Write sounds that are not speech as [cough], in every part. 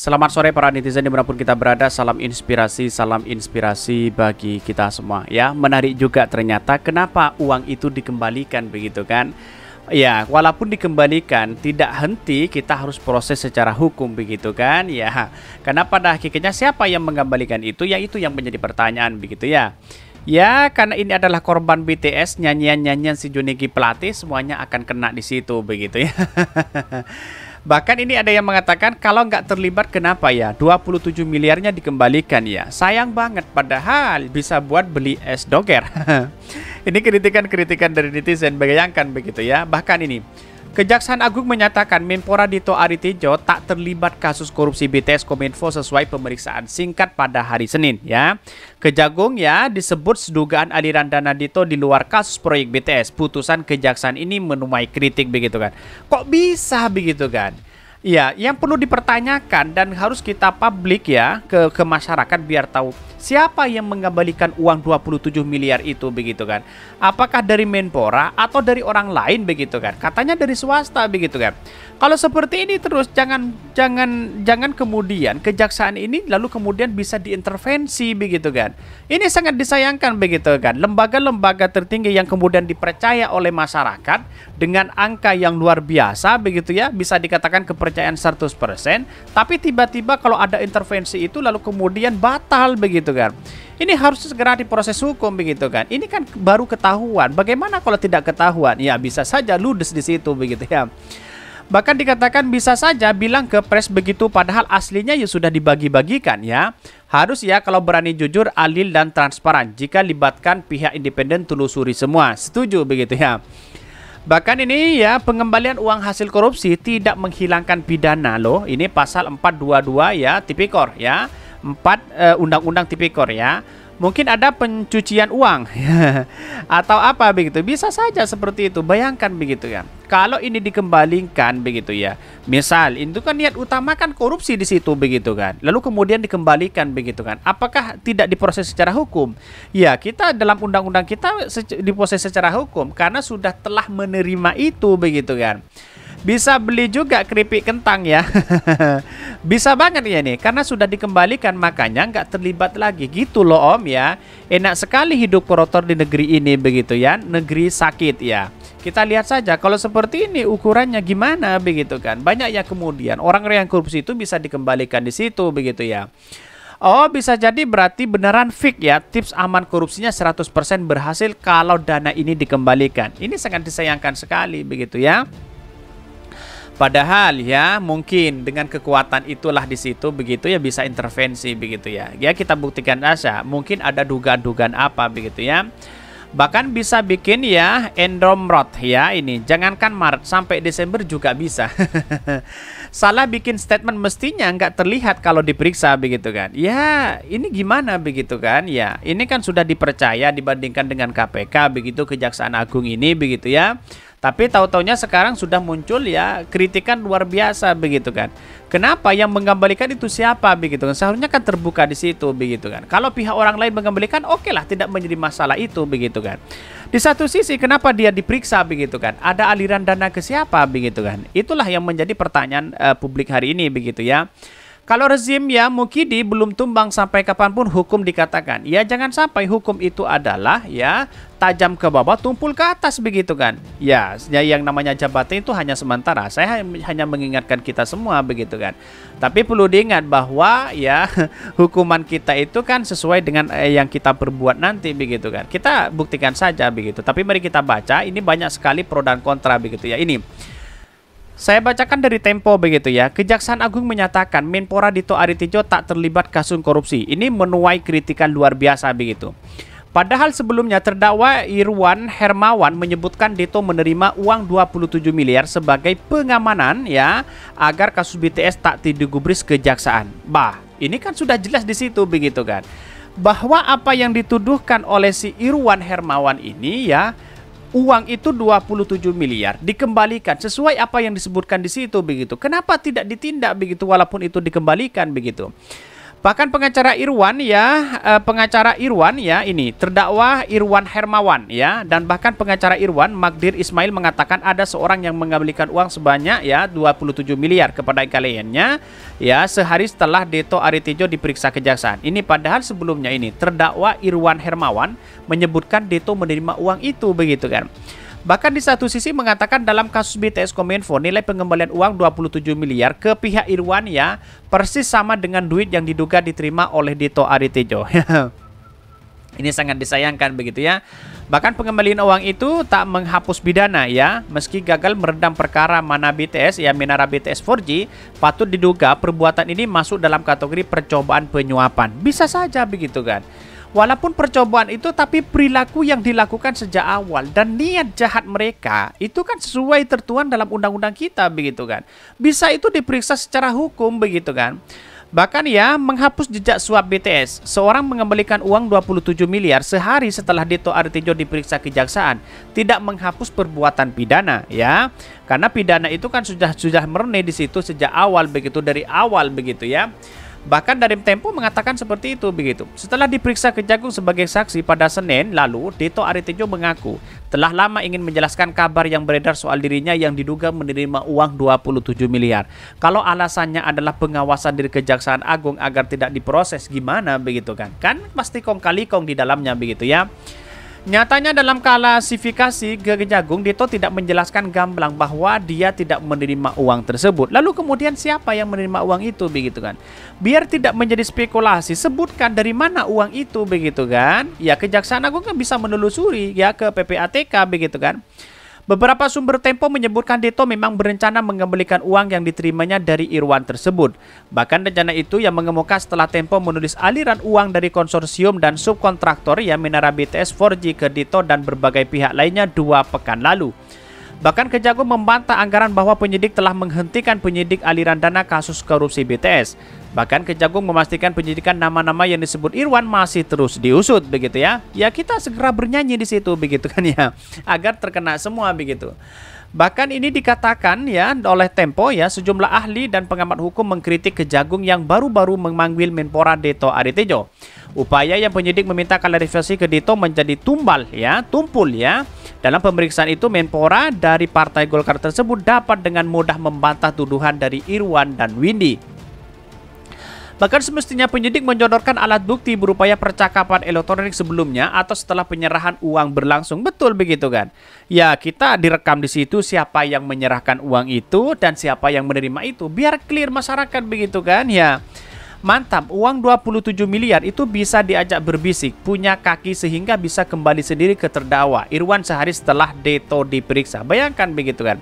Selamat sore para netizen dimanapun kita berada Salam inspirasi, salam inspirasi bagi kita semua Ya, menarik juga ternyata kenapa uang itu dikembalikan begitu kan Ya, walaupun dikembalikan tidak henti kita harus proses secara hukum begitu kan Ya, karena pada hakikatnya siapa yang mengembalikan itu Ya itu yang menjadi pertanyaan begitu ya Ya, karena ini adalah korban BTS, nyanyian-nyanyian si Junigi pelatih semuanya akan kena di situ begitu ya. [laughs] Bahkan ini ada yang mengatakan kalau nggak terlibat kenapa ya? 27 miliarnya dikembalikan ya. Sayang banget padahal bisa buat beli es doger. [laughs] ini kritikan-kritikan dari netizen bayangkan begitu ya. Bahkan ini Kejaksaan Agung menyatakan Menpora Dito Aritejo tak terlibat kasus korupsi BTS Kominfo sesuai pemeriksaan singkat pada hari Senin ya. Kejagung ya disebut sedugaan aliran dana Dito di luar kasus proyek BTS. Putusan kejaksaan ini menuai kritik begitu kan. Kok bisa begitu kan? Iya, yang perlu dipertanyakan dan harus kita publik ya ke ke masyarakat biar tahu siapa yang mengembalikan uang 27 miliar itu begitu kan. Apakah dari Menpora atau dari orang lain begitu kan? Katanya dari swasta begitu kan. Kalau seperti ini terus jangan jangan jangan kemudian kejaksaan ini lalu kemudian bisa diintervensi begitu kan. Ini sangat disayangkan begitu kan. Lembaga-lembaga tertinggi yang kemudian dipercaya oleh masyarakat dengan angka yang luar biasa begitu ya, bisa dikatakan kepercayaan 100%, tapi tiba-tiba kalau ada intervensi itu lalu kemudian batal begitu kan. Ini harus segera diproses hukum begitu kan. Ini kan baru ketahuan. Bagaimana kalau tidak ketahuan? Ya bisa saja ludes di situ begitu ya. Bahkan dikatakan bisa saja bilang ke pres begitu padahal aslinya ya sudah dibagi-bagikan ya. Harus ya kalau berani jujur, alil dan transparan jika libatkan pihak independen telusuri semua. Setuju begitu ya. Bahkan ini ya pengembalian uang hasil korupsi tidak menghilangkan pidana loh. Ini pasal 422 ya tipikor ya. 4 eh, Undang-Undang uh, Tipikor ya. Mungkin ada pencucian uang [laughs] atau apa begitu. Bisa saja seperti itu. Bayangkan begitu ya. Kalau ini dikembalikan begitu ya. Misal itu kan niat utama kan korupsi di situ begitu kan. Lalu kemudian dikembalikan begitu kan. Apakah tidak diproses secara hukum? Ya, kita dalam undang-undang kita diproses secara hukum karena sudah telah menerima itu begitu kan bisa beli juga keripik kentang ya. [laughs] bisa banget ya nih, karena sudah dikembalikan makanya nggak terlibat lagi gitu loh Om ya. Enak sekali hidup koruptor di negeri ini begitu ya, negeri sakit ya. Kita lihat saja kalau seperti ini ukurannya gimana begitu kan. Banyak ya kemudian orang yang korupsi itu bisa dikembalikan di situ begitu ya. Oh bisa jadi berarti beneran fake ya Tips aman korupsinya 100% berhasil kalau dana ini dikembalikan Ini sangat disayangkan sekali begitu ya Padahal ya mungkin dengan kekuatan itulah di situ begitu ya bisa intervensi begitu ya. Ya kita buktikan saja mungkin ada dugaan-dugaan apa begitu ya. Bahkan bisa bikin ya endromrot ya ini. Jangankan Maret sampai Desember juga bisa. [laughs] Salah bikin statement mestinya nggak terlihat kalau diperiksa begitu kan. Ya ini gimana begitu kan. Ya ini kan sudah dipercaya dibandingkan dengan KPK begitu Kejaksaan Agung ini begitu ya. Tapi tahu-taunya sekarang sudah muncul ya kritikan luar biasa begitu kan. Kenapa yang mengembalikan itu siapa begitu kan? Seharusnya kan terbuka di situ begitu kan. Kalau pihak orang lain mengembalikan, oke okay lah tidak menjadi masalah itu begitu kan. Di satu sisi kenapa dia diperiksa begitu kan? Ada aliran dana ke siapa begitu kan? Itulah yang menjadi pertanyaan uh, publik hari ini begitu ya. Kalau rezim ya mukidi belum tumbang sampai kapanpun hukum dikatakan. Ya jangan sampai hukum itu adalah ya tajam ke bawah tumpul ke atas begitu kan. Ya, ya yang namanya jabatan itu hanya sementara. Saya hanya mengingatkan kita semua begitu kan. Tapi perlu diingat bahwa ya [laughs] hukuman kita itu kan sesuai dengan eh, yang kita perbuat nanti begitu kan. Kita buktikan saja begitu. Tapi mari kita baca ini banyak sekali pro dan kontra begitu ya. Ini saya bacakan dari Tempo begitu ya. Kejaksaan Agung menyatakan Menpora Dito Aritejo tak terlibat kasus korupsi. Ini menuai kritikan luar biasa begitu. Padahal sebelumnya terdakwa Irwan Hermawan menyebutkan Dito menerima uang 27 miliar sebagai pengamanan ya agar kasus BTS tak digubris kejaksaan. Bah, ini kan sudah jelas di situ begitu kan. Bahwa apa yang dituduhkan oleh si Irwan Hermawan ini ya uang itu 27 miliar dikembalikan sesuai apa yang disebutkan di situ begitu. Kenapa tidak ditindak begitu walaupun itu dikembalikan begitu? Bahkan pengacara Irwan ya, eh, pengacara Irwan ya ini terdakwa Irwan Hermawan ya dan bahkan pengacara Irwan Magdir Ismail mengatakan ada seorang yang mengembalikan uang sebanyak ya 27 miliar kepada kliennya ya sehari setelah Deto Aritejo diperiksa kejaksaan. Ini padahal sebelumnya ini terdakwa Irwan Hermawan menyebutkan Deto menerima uang itu begitu kan. Bahkan di satu sisi mengatakan dalam kasus BTS Kominfo nilai pengembalian uang 27 miliar ke pihak Irwan ya persis sama dengan duit yang diduga diterima oleh Dito Aritejo. [laughs] Ini sangat disayangkan begitu ya. Bahkan pengembalian uang itu tak menghapus bidana ya. Meski gagal meredam perkara mana BTS ya Minara BTS 4G, patut diduga perbuatan ini masuk dalam kategori percobaan penyuapan. Bisa saja begitu kan. Walaupun percobaan itu tapi perilaku yang dilakukan sejak awal dan niat jahat mereka itu kan sesuai tertuan dalam undang-undang kita begitu kan. Bisa itu diperiksa secara hukum begitu kan. Bahkan ya, menghapus jejak suap BTS, seorang mengembalikan uang 27 miliar sehari setelah Dito Artijo diperiksa kejaksaan, tidak menghapus perbuatan pidana ya. Karena pidana itu kan sudah sudah murni di situ sejak awal begitu dari awal begitu ya. Bahkan dari Tempo mengatakan seperti itu begitu. Setelah diperiksa Kejagung sebagai saksi pada Senin lalu, Dito Aritejo mengaku telah lama ingin menjelaskan kabar yang beredar soal dirinya yang diduga menerima uang 27 miliar. Kalau alasannya adalah pengawasan dari Kejaksaan Agung agar tidak diproses gimana begitu kan? Kan pasti kong kali kong di dalamnya begitu ya. Nyatanya dalam klasifikasi Kejagung Dito tidak menjelaskan gamblang bahwa dia tidak menerima uang tersebut. Lalu kemudian siapa yang menerima uang itu begitu kan? Biar tidak menjadi spekulasi, sebutkan dari mana uang itu begitu kan? Ya Kejaksaan Agung kan bisa menelusuri ya ke PPATK begitu kan? Beberapa sumber Tempo menyebutkan Dito memang berencana mengembalikan uang yang diterimanya dari Irwan tersebut. Bahkan rencana itu yang mengemuka setelah Tempo menulis aliran uang dari konsorsium dan subkontraktor yang menara BTS 4G ke Dito dan berbagai pihak lainnya dua pekan lalu. Bahkan Kejagung membantah anggaran bahwa penyidik telah menghentikan penyidik aliran dana kasus korupsi BTS. Bahkan Kejagung memastikan penyidikan nama-nama yang disebut Irwan masih terus diusut begitu ya. Ya kita segera bernyanyi di situ begitu kan ya agar terkena semua begitu. Bahkan ini dikatakan ya oleh Tempo ya sejumlah ahli dan pengamat hukum mengkritik Kejagung yang baru-baru memanggil Menpora Deto Aritejo. Upaya yang penyidik meminta klarifikasi ke Dito menjadi tumbal ya, tumpul ya. Dalam pemeriksaan itu Menpora dari Partai Golkar tersebut dapat dengan mudah membantah tuduhan dari Irwan dan Windy. Bahkan semestinya penyidik menyodorkan alat bukti berupaya percakapan elektronik sebelumnya atau setelah penyerahan uang berlangsung. Betul begitu kan? Ya, kita direkam di situ siapa yang menyerahkan uang itu dan siapa yang menerima itu. Biar clear masyarakat begitu kan? Ya. Mantap, uang 27 miliar itu bisa diajak berbisik, punya kaki sehingga bisa kembali sendiri ke terdakwa. Irwan sehari setelah Deto diperiksa. Bayangkan begitu kan.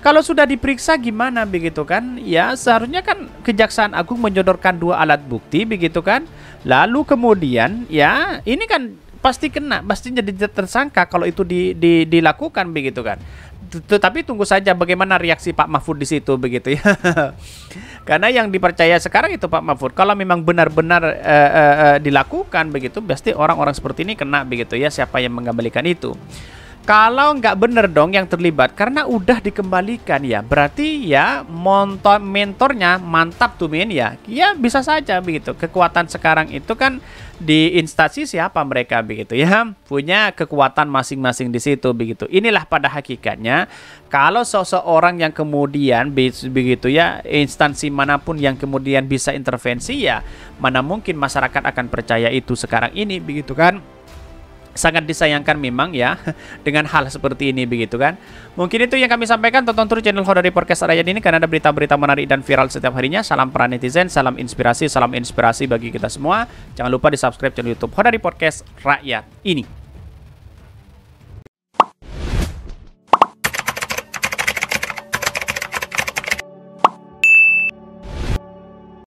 Kalau sudah diperiksa gimana begitu kan? Ya seharusnya kan Kejaksaan Agung menyodorkan dua alat bukti begitu kan? Lalu kemudian ya ini kan pasti kena, pasti jadi tersangka kalau itu di, di, dilakukan begitu kan? Tetapi tunggu saja bagaimana reaksi Pak Mahfud di situ begitu ya. [laughs] Karena yang dipercaya sekarang itu Pak Mahfud. Kalau memang benar-benar uh, uh, dilakukan begitu, pasti orang-orang seperti ini kena begitu ya. Siapa yang mengembalikan itu? Kalau nggak bener dong yang terlibat karena udah dikembalikan ya. Berarti ya mentor mentornya mantap tuh Min ya. Ya bisa saja begitu. Kekuatan sekarang itu kan di instansi siapa mereka begitu ya. Punya kekuatan masing-masing di situ begitu. Inilah pada hakikatnya kalau seseorang yang kemudian begitu ya instansi manapun yang kemudian bisa intervensi ya mana mungkin masyarakat akan percaya itu sekarang ini begitu kan sangat disayangkan memang ya [laughs] dengan hal seperti ini begitu kan. Mungkin itu yang kami sampaikan. Tonton terus channel Hodari Podcast Rakyat ini karena ada berita-berita menarik dan viral setiap harinya. Salam para netizen, salam inspirasi, salam inspirasi bagi kita semua. Jangan lupa di subscribe channel YouTube Hodari Podcast Rakyat ini.